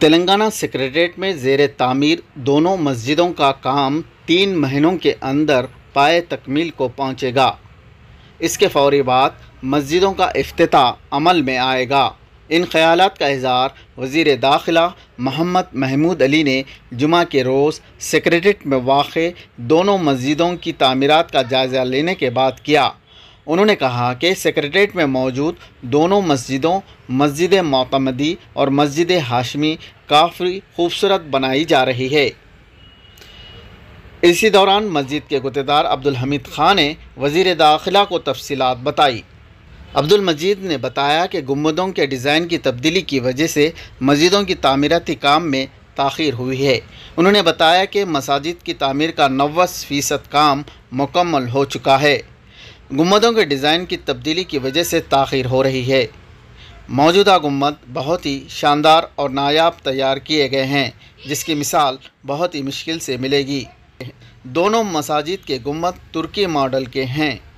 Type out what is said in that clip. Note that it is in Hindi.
तेलंगाना सेक्रेटरीट में जेर तामीर दोनों मस्जिदों का काम तीन महीनों के अंदर पाए तकमील को पहुंचेगा। इसके फौरी बाद मस्जिदों का अफ्ताह अमल में आएगा इन ख्याल का इजहार वज़ी दाखिला मोहम्मद महमूद अली ने जुमा के रोज़ सेक्रेटरीट में वाक़ दोनों मस्जिदों की तमीरत का जायज़ा लेने के बाद किया उन्होंने कहा कि सेक्रेटेट में मौजूद दोनों मस्जिदों मस्जिद मोतमदी और मस्जिद हाशमी काफ़ी खूबसूरत बनाई जा रही है इसी दौरान मस्जिद के गुतेदार अब्दुल हमीद खान ने वजीर दाखिला को तफसीत बताई अब्दुल मजीद ने बताया कि गुमदों के डिज़ाइन की तब्दीली की वजह से मस्जिदों की तमीरती काम में तखिर हुई है उन्होंने बताया कि मसाजिद की तमीर का नवस फ़ीसद काम मुकम्मल हो चुका है गुम्बदों के डिज़ाइन की तब्दीली की वजह से ताखिर हो रही है मौजूदा गुम्बद बहुत ही शानदार और नायाब तैयार किए गए हैं जिसकी मिसाल बहुत ही मुश्किल से मिलेगी दोनों मसाजिद के गुम्बद तुर्की मॉडल के हैं